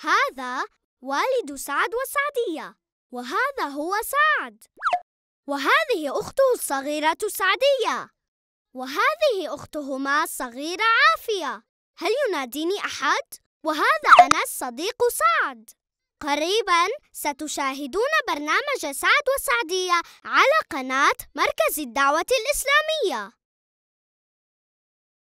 هذا والد سعد وسعدية وهذا هو سعد وهذه أخته الصغيرة سعدية وهذه أختهما الصغيرة عافية هل يناديني أحد؟ وهذا أنا الصديق سعد قريبا ستشاهدون برنامج سعد وسعدية على قناة مركز الدعوة الإسلامية